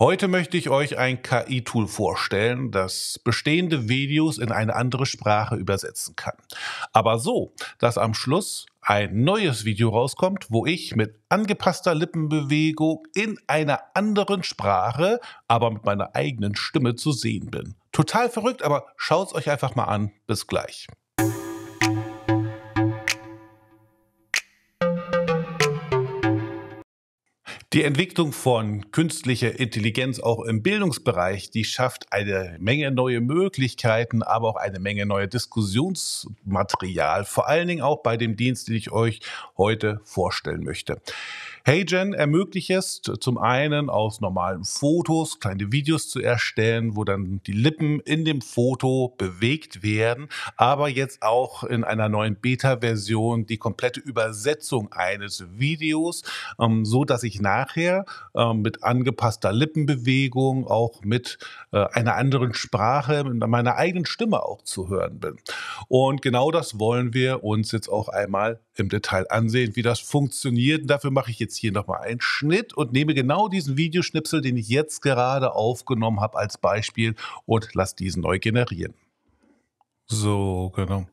Heute möchte ich euch ein KI-Tool vorstellen, das bestehende Videos in eine andere Sprache übersetzen kann. Aber so, dass am Schluss ein neues Video rauskommt, wo ich mit angepasster Lippenbewegung in einer anderen Sprache, aber mit meiner eigenen Stimme zu sehen bin. Total verrückt, aber schaut es euch einfach mal an. Bis gleich. Die Entwicklung von künstlicher Intelligenz auch im Bildungsbereich, die schafft eine Menge neue Möglichkeiten, aber auch eine Menge neue Diskussionsmaterial, vor allen Dingen auch bei dem Dienst, den ich euch heute vorstellen möchte. HeyGen ermöglicht es zum einen aus normalen Fotos kleine Videos zu erstellen, wo dann die Lippen in dem Foto bewegt werden, aber jetzt auch in einer neuen Beta-Version die komplette Übersetzung eines Videos, ähm, so dass ich nach nachher ähm, mit angepasster Lippenbewegung, auch mit äh, einer anderen Sprache, mit meiner eigenen Stimme auch zu hören bin. Und genau das wollen wir uns jetzt auch einmal im Detail ansehen, wie das funktioniert. Und dafür mache ich jetzt hier nochmal einen Schnitt und nehme genau diesen Videoschnipsel, den ich jetzt gerade aufgenommen habe, als Beispiel und lasse diesen neu generieren. So, genau.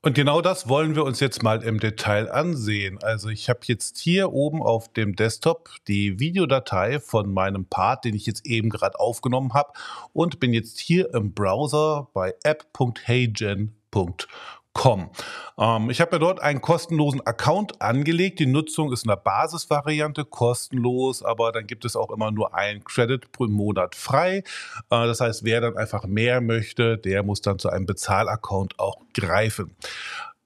Und genau das wollen wir uns jetzt mal im Detail ansehen. Also ich habe jetzt hier oben auf dem Desktop die Videodatei von meinem Part, den ich jetzt eben gerade aufgenommen habe und bin jetzt hier im Browser bei app.heygen.com Com. Ähm, ich habe ja dort einen kostenlosen Account angelegt. Die Nutzung ist in der Basisvariante kostenlos, aber dann gibt es auch immer nur einen Credit pro Monat frei. Äh, das heißt, wer dann einfach mehr möchte, der muss dann zu einem Bezahlaccount auch greifen.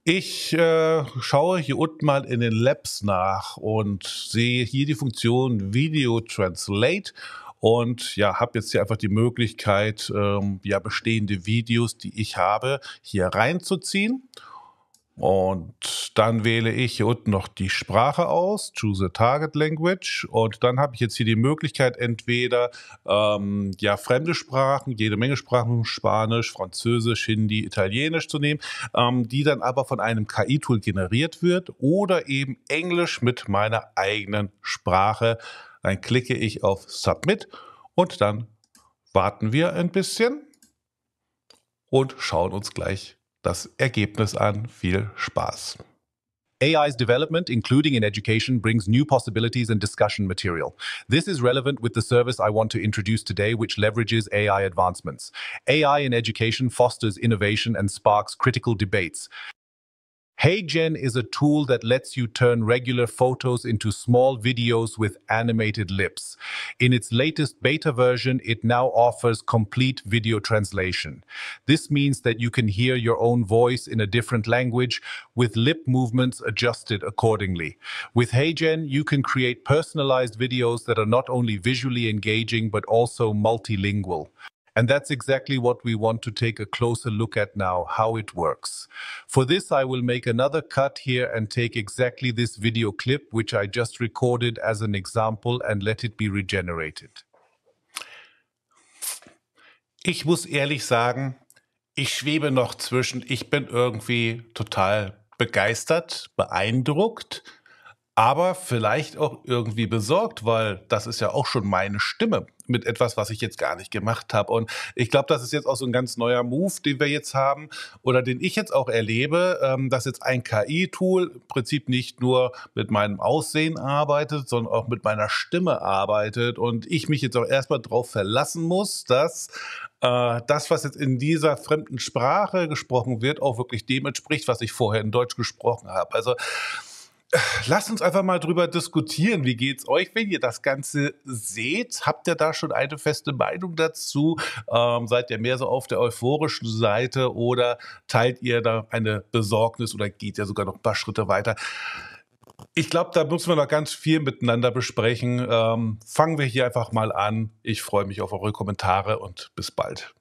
Ich äh, schaue hier unten mal in den Labs nach und sehe hier die Funktion Video Translate und ja, habe jetzt hier einfach die Möglichkeit, ähm, ja, bestehende Videos, die ich habe, hier reinzuziehen. Und dann wähle ich hier unten noch die Sprache aus, choose a target language. Und dann habe ich jetzt hier die Möglichkeit, entweder ähm, ja, fremde Sprachen, jede Menge Sprachen, Spanisch, Französisch, Hindi, Italienisch zu nehmen, ähm, die dann aber von einem KI-Tool generiert wird oder eben Englisch mit meiner eigenen Sprache dann klicke ich auf Submit und dann warten wir ein bisschen und schauen uns gleich das Ergebnis an. Viel Spaß! AI's development, including in education, brings new possibilities and discussion material. This is relevant with the service I want to introduce today, which leverages AI advancements. AI in education fosters innovation and sparks critical debates. HeyGen is a tool that lets you turn regular photos into small videos with animated lips. In its latest beta version, it now offers complete video translation. This means that you can hear your own voice in a different language, with lip movements adjusted accordingly. With HeyGen, you can create personalized videos that are not only visually engaging but also multilingual. And that's exactly what we want to take a closer look at now, how it works. For this, I will make another cut here and take exactly this video clip, which I just recorded as an example and let it be regenerated. Ich muss ehrlich sagen, ich schwebe noch zwischen, ich bin irgendwie total begeistert, beeindruckt, aber vielleicht auch irgendwie besorgt, weil das ist ja auch schon meine Stimme mit etwas, was ich jetzt gar nicht gemacht habe. Und ich glaube, das ist jetzt auch so ein ganz neuer Move, den wir jetzt haben oder den ich jetzt auch erlebe, ähm, dass jetzt ein KI-Tool im Prinzip nicht nur mit meinem Aussehen arbeitet, sondern auch mit meiner Stimme arbeitet und ich mich jetzt auch erstmal darauf verlassen muss, dass äh, das, was jetzt in dieser fremden Sprache gesprochen wird, auch wirklich dem entspricht, was ich vorher in Deutsch gesprochen habe. Also lasst uns einfach mal drüber diskutieren. Wie geht's euch, wenn ihr das Ganze seht? Habt ihr da schon eine feste Meinung dazu? Ähm, seid ihr mehr so auf der euphorischen Seite oder teilt ihr da eine Besorgnis oder geht ihr sogar noch ein paar Schritte weiter? Ich glaube, da müssen wir noch ganz viel miteinander besprechen. Ähm, fangen wir hier einfach mal an. Ich freue mich auf eure Kommentare und bis bald.